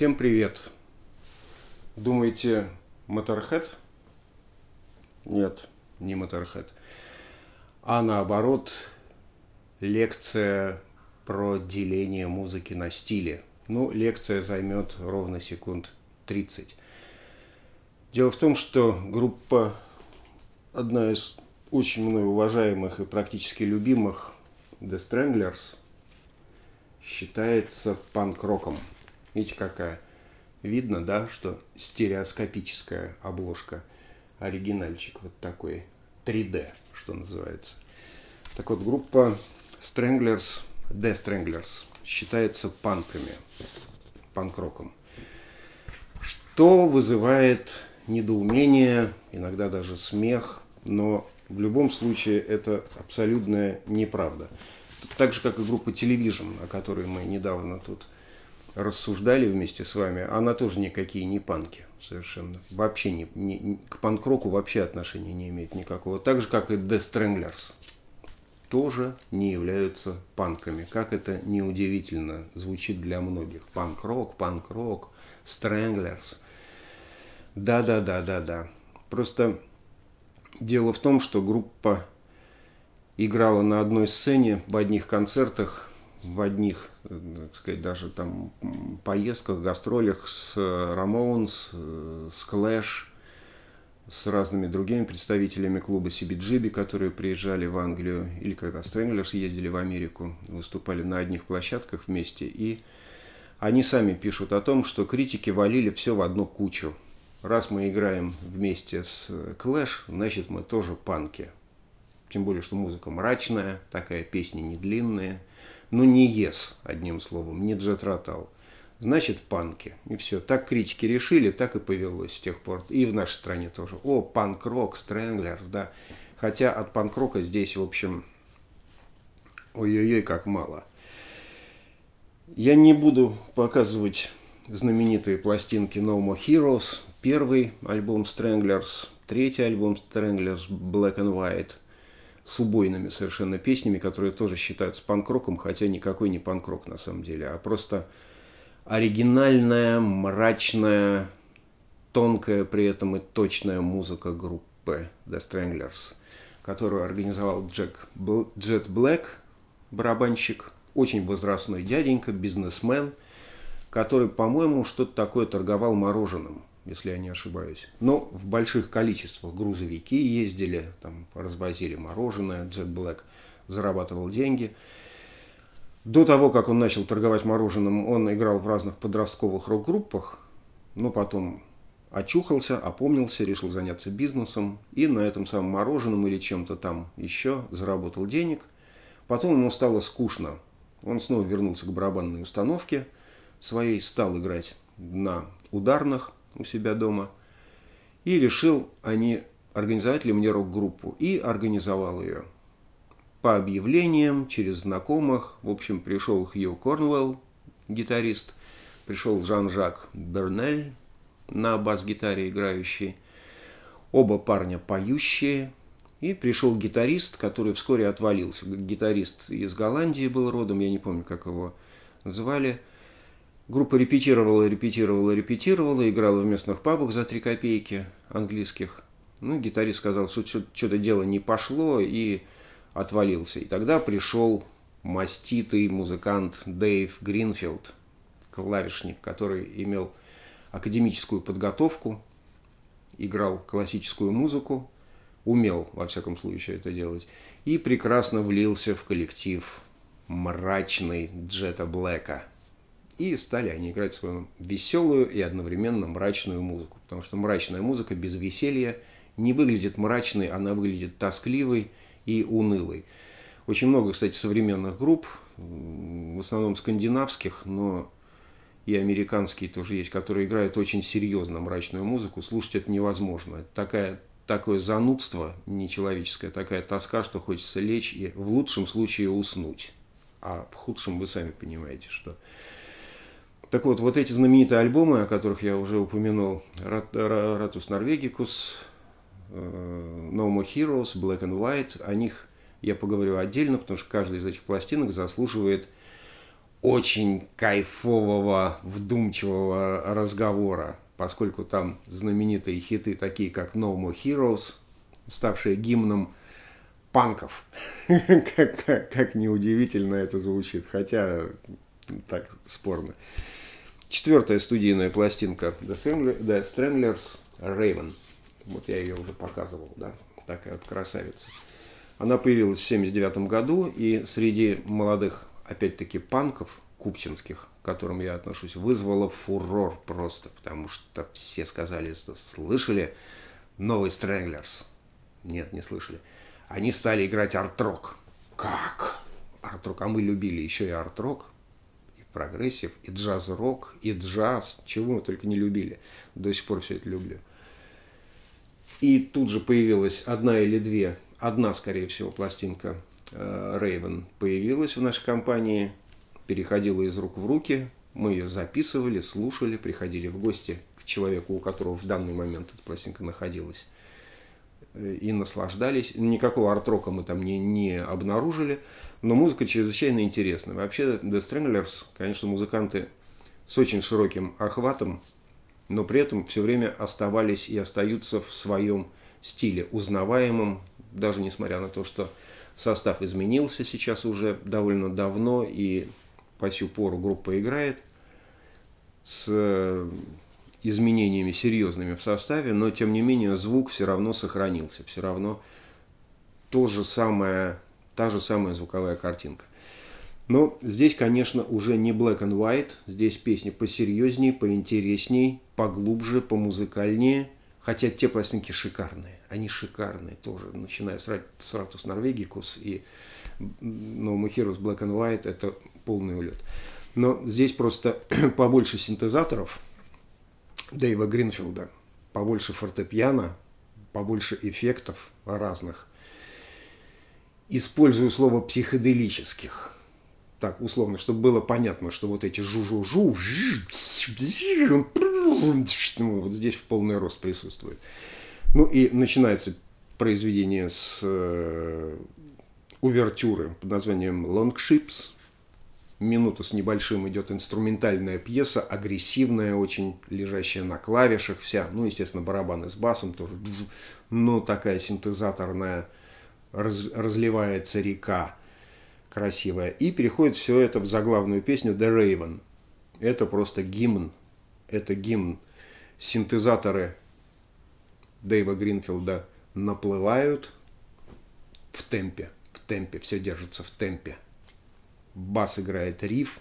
Всем привет! Думаете, моторхед? Нет, не моторхед. А наоборот, лекция про деление музыки на стиле. Ну, лекция займет ровно секунд 30. Дело в том, что группа одна из очень мной уважаемых и практически любимых The Stranglers считается панк-роком. Видите, какая? Видно, да, что стереоскопическая обложка. Оригинальчик вот такой. 3D, что называется. Так вот, группа Stranglers, The Stranglers, считается панками, панк-роком. Что вызывает недоумение, иногда даже смех, но в любом случае это абсолютная неправда. Так же, как и группа Television, о которой мы недавно тут рассуждали вместе с вами, она тоже никакие не панки совершенно. Вообще не, не, к року вообще отношения не имеет никакого. Так же, как и The Stranglers. Тоже не являются панками. Как это неудивительно звучит для многих. Панк-рок, панк-рок, Stranglers. Да-да-да-да-да. Просто дело в том, что группа играла на одной сцене в одних концертах в одних, э, так сказать, даже там поездках, гастролях с Рамоунс, э, э, с Клэш, с разными другими представителями клуба CBGB, которые приезжали в Англию, или когда Stranglers ездили в Америку, выступали на одних площадках вместе, и они сами пишут о том, что критики валили все в одну кучу. Раз мы играем вместе с клэш, значит мы тоже панки. Тем более, что музыка мрачная, такая песни не длинные – ну не ЕС, одним словом, не Джет Значит, панки. И все. Так критики решили, так и повелось с тех пор. И в нашей стране тоже. О, панк-рок, стрэнглер, да. Хотя от панк-рока здесь, в общем, ой-ой-ой, как мало. Я не буду показывать знаменитые пластинки No More Heroes, первый альбом Stranglers, третий альбом Stranglers Black and White – с убойными совершенно песнями, которые тоже считаются панк-роком, хотя никакой не панк-рок на самом деле, а просто оригинальная, мрачная, тонкая при этом и точная музыка группы The Stranglers, которую организовал Джек, Бл, Джет Блэк, барабанщик, очень возрастной дяденька, бизнесмен, который, по-моему, что-то такое торговал мороженым – если я не ошибаюсь. Но в больших количествах грузовики ездили, там развозили мороженое, Джет Блэк зарабатывал деньги. До того, как он начал торговать мороженым, он играл в разных подростковых рок-группах, но потом очухался, опомнился, решил заняться бизнесом и на этом самом мороженом или чем-то там еще заработал денег. Потом ему стало скучно. Он снова вернулся к барабанной установке своей, стал играть на ударных, у себя дома. И решил, они организовать ли мне рок-группу. И организовал ее. По объявлениям, через знакомых. В общем, пришел Хью Корнвелл, гитарист. Пришел Жан-Жак Бернель на бас-гитаре играющий. Оба парня поющие. И пришел гитарист, который вскоре отвалился. Гитарист из Голландии был родом, я не помню, как его звали – Группа репетировала, репетировала, репетировала, играла в местных пабах за три копейки английских. Ну, гитарист сказал, что что-то дело не пошло и отвалился. И тогда пришел маститый музыкант Дэйв Гринфилд, клавишник, который имел академическую подготовку, играл классическую музыку, умел, во всяком случае, это делать, и прекрасно влился в коллектив мрачный Джета Блэка – и стали они играть свою веселую и одновременно мрачную музыку. Потому что мрачная музыка без веселья не выглядит мрачной, она выглядит тоскливой и унылой. Очень много, кстати, современных групп, в основном скандинавских, но и американские тоже есть, которые играют очень серьезно мрачную музыку. Слушать это невозможно. Это такая, такое занудство нечеловеческое, такая тоска, что хочется лечь и в лучшем случае уснуть. А в худшем вы сами понимаете, что так вот, вот эти знаменитые альбомы, о которых я уже упомянул, «Ратус Норвегикус», э, «No More Heroes», «Black and White», о них я поговорю отдельно, потому что каждый из этих пластинок заслуживает очень кайфового, вдумчивого разговора, поскольку там знаменитые хиты, такие как «No More Heroes», ставшие гимном панков. как неудивительно это звучит, хотя так спорно. Четвертая студийная пластинка The Stranglers Raven. Вот я ее уже показывал, да, такая вот красавица. Она появилась в 79 году, и среди молодых, опять-таки, панков купчинских, к которым я отношусь, вызвала фурор просто, потому что все сказали, что слышали новый Stranglers. Нет, не слышали. Они стали играть арт-рок. Как? Арт-рок. А мы любили еще и арт-рок прогрессив, и джаз-рок, и джаз, чего мы только не любили. До сих пор все это люблю. И тут же появилась одна или две, одна, скорее всего, пластинка Рейвен э, появилась в нашей компании, переходила из рук в руки, мы ее записывали, слушали, приходили в гости к человеку, у которого в данный момент эта пластинка находилась – Э, и наслаждались. Никакого арт-рока мы там не, не обнаружили, но музыка чрезвычайно интересна. Вообще, The Stranglers, конечно, музыканты с очень широким охватом, но при этом все время оставались и остаются в своем стиле, узнаваемым, даже несмотря на то, что состав изменился сейчас уже довольно давно, и по сю пору группа играет с э, изменениями серьезными в составе, но тем не менее звук все равно сохранился, все равно то же самое, та же самая звуковая картинка. Но здесь, конечно, уже не black and white, здесь песни посерьезней, поинтересней, поглубже, помузыкальнее, хотя те пластинки шикарные, они шикарные тоже, начиная с, с Ратус Норвегикус и No Heroes Black and White, это полный улет. Но здесь просто побольше синтезаторов – Дэйва Гринфилда. Побольше фортепиано, побольше эффектов разных. Использую слово «психоделических». Так, условно, чтобы было понятно, что вот эти жу-жу-жу, вот здесь в полный рост присутствует. Ну и начинается произведение с э, увертюры под названием «Longships», минуту с небольшим идет инструментальная пьеса, агрессивная очень, лежащая на клавишах вся. Ну, естественно, барабаны с басом тоже. Но такая синтезаторная раз, разливается река красивая. И переходит все это в заглавную песню The Raven. Это просто гимн. Это гимн. Синтезаторы Дэйва Гринфилда наплывают в темпе. В темпе. Все держится в темпе бас играет риф.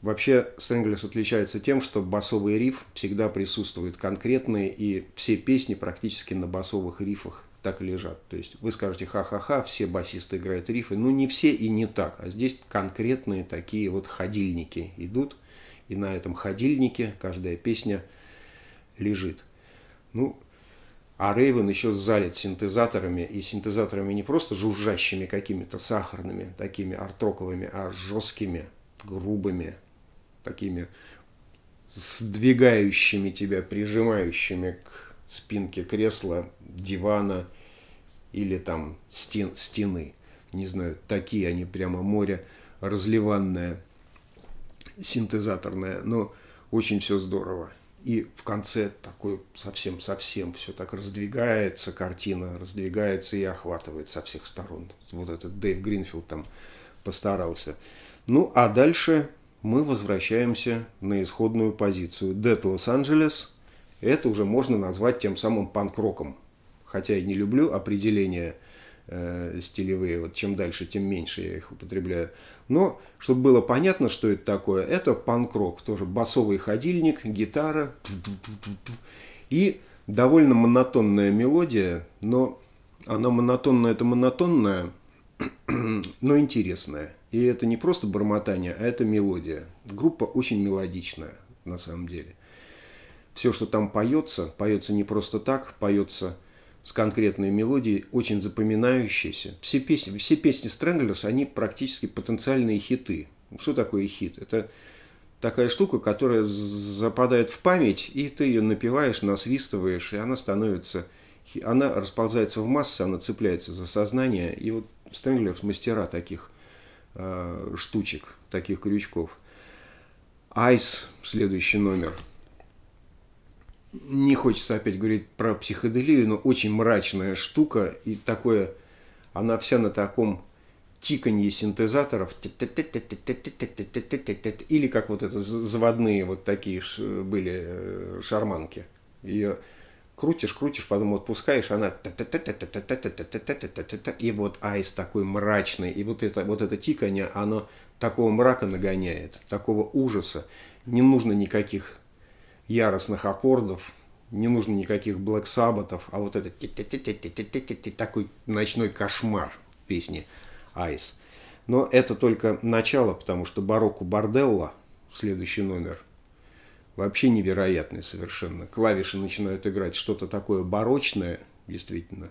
Вообще Стрэнглерс отличается тем, что басовый риф всегда присутствует конкретный, и все песни практически на басовых рифах так и лежат. То есть вы скажете ха-ха-ха, все басисты играют рифы. Ну не все и не так, а здесь конкретные такие вот ходильники идут, и на этом ходильнике каждая песня лежит. Ну, а Рейвен еще залит синтезаторами, и синтезаторами не просто жужжащими какими-то сахарными, такими артроковыми, а жесткими, грубыми, такими сдвигающими тебя, прижимающими к спинке кресла, дивана или там стен, стены. Не знаю, такие они прямо море разливанное, синтезаторное, но очень все здорово. И в конце такой совсем-совсем все так раздвигается, картина раздвигается и охватывает со всех сторон. Вот этот Дэйв Гринфилд там постарался. Ну, а дальше мы возвращаемся на исходную позицию. Dead Лос-Анджелес – это уже можно назвать тем самым панк-роком. Хотя я не люблю определение – э, стилевые. Вот чем дальше, тем меньше я их употребляю. Но, чтобы было понятно, что это такое, это панк-рок. Тоже басовый ходильник, гитара. И довольно монотонная мелодия, но она монотонная, это монотонная, но интересная. И это не просто бормотание, а это мелодия. Группа очень мелодичная, на самом деле. Все, что там поется, поется не просто так, поется с конкретной мелодией, очень запоминающейся. Все песни, все песни Stranglers, они практически потенциальные хиты. Что такое хит? Это такая штука, которая западает в память, и ты ее напиваешь, насвистываешь, и она становится... Она расползается в массы, она цепляется за сознание. И вот Стрэнглерс мастера таких э, штучек, таких крючков. Айс, следующий номер – не хочется опять говорить про психоделию, но очень мрачная штука и такое, она вся на таком тиканье синтезаторов или как вот это заводные вот такие были шарманки. Ее крутишь, крутишь, потом отпускаешь, она и вот айс такой мрачный, и вот это, вот это тиканье, оно такого мрака нагоняет, такого ужаса. Не нужно никаких яростных аккордов, не нужно никаких Black Sabbath, а вот этот такой ночной кошмар в песне Ice. Но это только начало, потому что барокко Борделла, следующий номер, вообще невероятный совершенно. Клавиши начинают играть что-то такое барочное, действительно,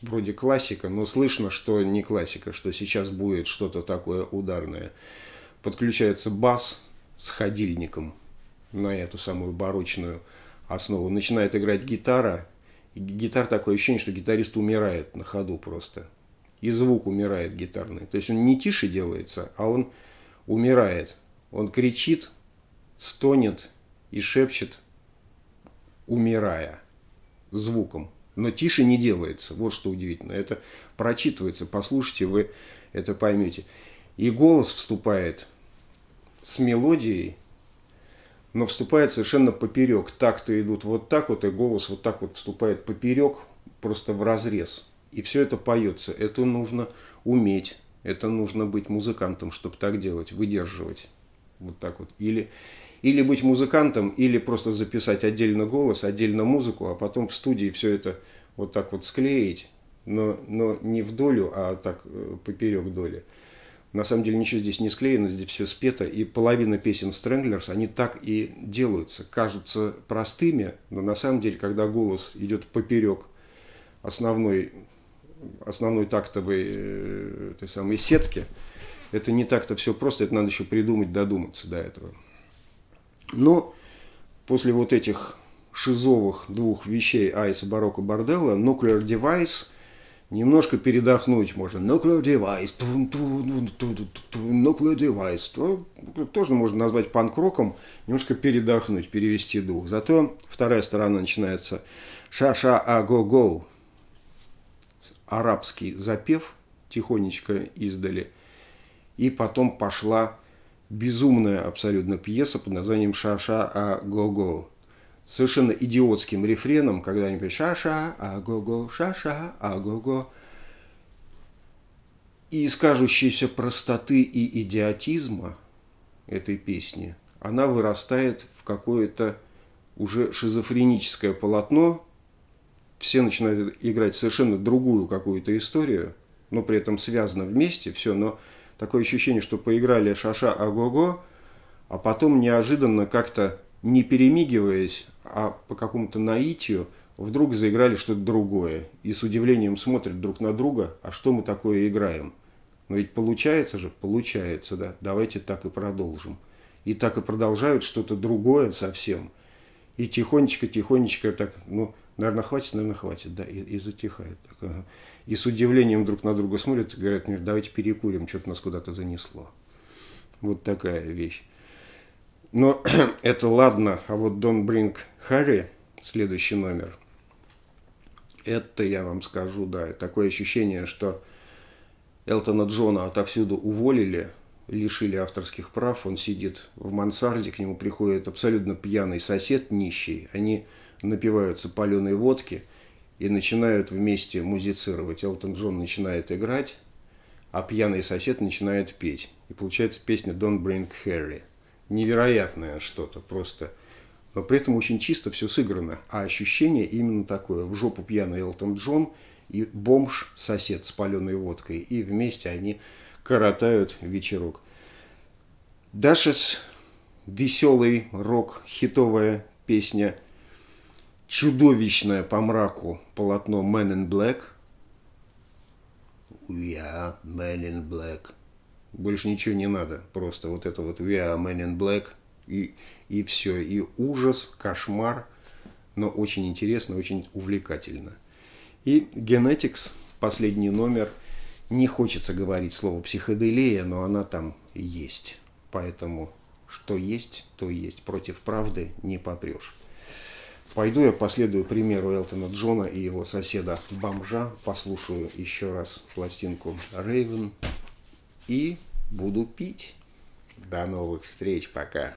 вроде классика, но слышно, что не классика, что сейчас будет что-то такое ударное. Подключается бас с ходильником – на эту самую барочную основу. Начинает играть гитара. И гитар такое ощущение, что гитарист умирает на ходу просто. И звук умирает гитарный. То есть он не тише делается, а он умирает. Он кричит, стонет и шепчет, умирая звуком. Но тише не делается. Вот что удивительно. Это прочитывается. Послушайте, вы это поймете. И голос вступает с мелодией но вступает совершенно поперек. Так-то идут вот так вот, и голос вот так вот вступает поперек, просто в разрез. И все это поется. Это нужно уметь. Это нужно быть музыкантом, чтобы так делать, выдерживать. Вот так вот. Или, или быть музыкантом, или просто записать отдельно голос, отдельно музыку, а потом в студии все это вот так вот склеить, но, но не в долю, а так э, поперек доли. На самом деле ничего здесь не склеено, здесь все спето, и половина песен Stranglers, они так и делаются. Кажутся простыми, но на самом деле, когда голос идет поперек основной, основной тактовой э, той самой сетки, это не так-то все просто, это надо еще придумать, додуматься до этого. Но после вот этих шизовых двух вещей Айса Барокко Борделла, Nuclear Device – немножко передохнуть можно. Nuclear Device, Nuclear Device. тоже можно назвать панк-роком. Немножко передохнуть, перевести дух. Зато вторая сторона начинается ша-ша-а-го-го. Арабский запев тихонечко издали. И потом пошла безумная абсолютно пьеса под названием «Ша-ша-а-го-го». -го» совершенно идиотским рефреном, когда они пишут «ша-ша, а-го-го, ша-ша, а-го-го». И из простоты и идиотизма этой песни она вырастает в какое-то уже шизофреническое полотно. Все начинают играть совершенно другую какую-то историю, но при этом связано вместе все, но такое ощущение, что поиграли ша-ша-а-го-го, а потом неожиданно как-то не перемигиваясь, а по какому-то наитию, вдруг заиграли что-то другое. И с удивлением смотрят друг на друга, а что мы такое играем? Но ведь получается же, получается, да, давайте так и продолжим. И так и продолжают что-то другое совсем. И тихонечко-тихонечко так, ну, наверное, хватит, наверное, хватит, да, и, и затихает. Так, ага. И с удивлением друг на друга смотрят и говорят, давайте перекурим, что-то нас куда-то занесло. Вот такая вещь. Но это ладно, а вот "Don't Bring Harry", следующий номер, это я вам скажу, да, такое ощущение, что Элтона Джона отовсюду уволили, лишили авторских прав, он сидит в мансарде, к нему приходит абсолютно пьяный сосед, нищий, они напиваются паленой водки и начинают вместе музицировать. Элтон Джон начинает играть, а пьяный сосед начинает петь. И получается песня «Don't Bring Harry» невероятное что-то просто. Но при этом очень чисто все сыграно. А ощущение именно такое. В жопу пьяный Элтон Джон и бомж, сосед с паленой водкой. И вместе они коротают вечерок. Даша с веселый рок, хитовая песня, чудовищное по мраку полотно Man in Black. We are Man in Black. Больше ничего не надо. Просто вот это вот We are Men in Black и, и все. И ужас, кошмар, но очень интересно, очень увлекательно. И Genetics, последний номер. Не хочется говорить слово психоделия, но она там есть. Поэтому что есть, то есть. Против правды не попрешь. Пойду я последую примеру Элтона Джона и его соседа Бомжа, послушаю еще раз пластинку Рейвен и буду пить. До новых встреч, пока.